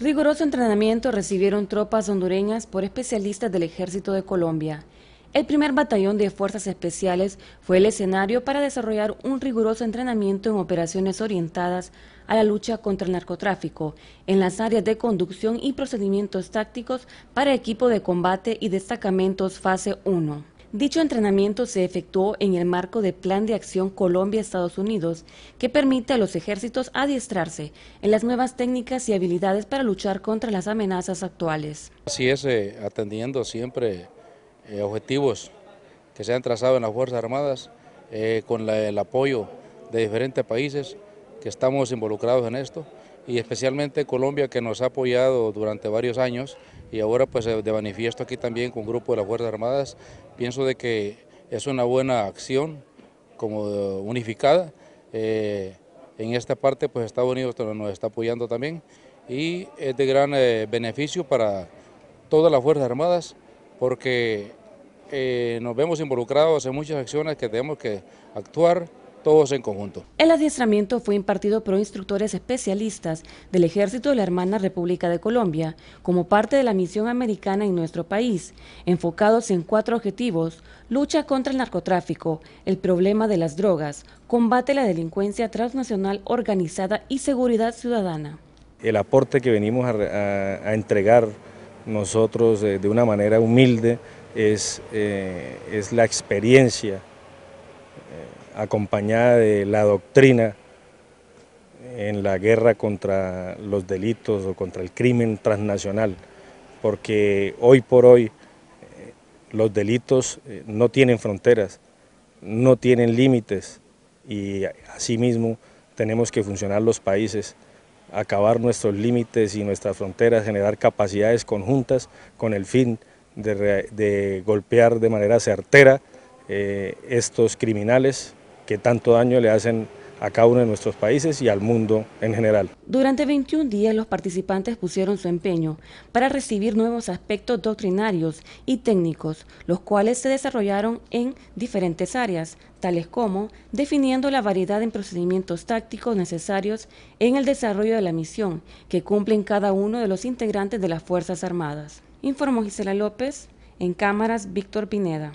Rigoroso entrenamiento recibieron tropas hondureñas por especialistas del Ejército de Colombia. El primer batallón de fuerzas especiales fue el escenario para desarrollar un riguroso entrenamiento en operaciones orientadas a la lucha contra el narcotráfico, en las áreas de conducción y procedimientos tácticos para equipo de combate y destacamentos fase 1. Dicho entrenamiento se efectuó en el marco del Plan de Acción Colombia-Estados Unidos, que permite a los ejércitos adiestrarse en las nuevas técnicas y habilidades para luchar contra las amenazas actuales. Así es, eh, atendiendo siempre eh, objetivos que se han trazado en las Fuerzas Armadas, eh, con el apoyo de diferentes países que estamos involucrados en esto y especialmente Colombia que nos ha apoyado durante varios años y ahora pues eh, de manifiesto aquí también con un grupo de las Fuerzas Armadas, pienso de que es una buena acción como eh, unificada. Eh, en esta parte pues Estados Unidos nos está apoyando también y es de gran beneficio para todas las Fuerzas Armadas porque nos vemos involucrados en muchas acciones que tenemos que actuar todos en conjunto. El adiestramiento fue impartido por instructores especialistas del Ejército de la Hermana República de Colombia como parte de la misión americana en nuestro país, enfocados en cuatro objetivos, lucha contra el narcotráfico, el problema de las drogas, combate la delincuencia transnacional organizada y seguridad ciudadana. El aporte que venimos a, entregar nosotros eh, de, una manera humilde es, eh, es la experiencia eh, acompañada de la doctrina en la guerra contra los delitos o contra el crimen transnacional, porque hoy por hoy eh, los delitos eh, no tienen fronteras, no tienen límites y asimismo tenemos que funcionar los países, acabar nuestros límites y nuestras fronteras, generar capacidades conjuntas con el fin de, de golpear de manera certera eh, estos criminales que tanto daño le hacen a cada uno de nuestros países y al mundo en general. Durante 21 días los participantes pusieron su empeño para recibir nuevos aspectos doctrinarios y técnicos, los cuales se desarrollaron en diferentes áreas, tales como definiendo la variedad en procedimientos tácticos necesarios en el desarrollo de la misión que cumplen cada uno de los integrantes de las Fuerzas Armadas. Informó Gisela López, en cámaras Víctor Pineda.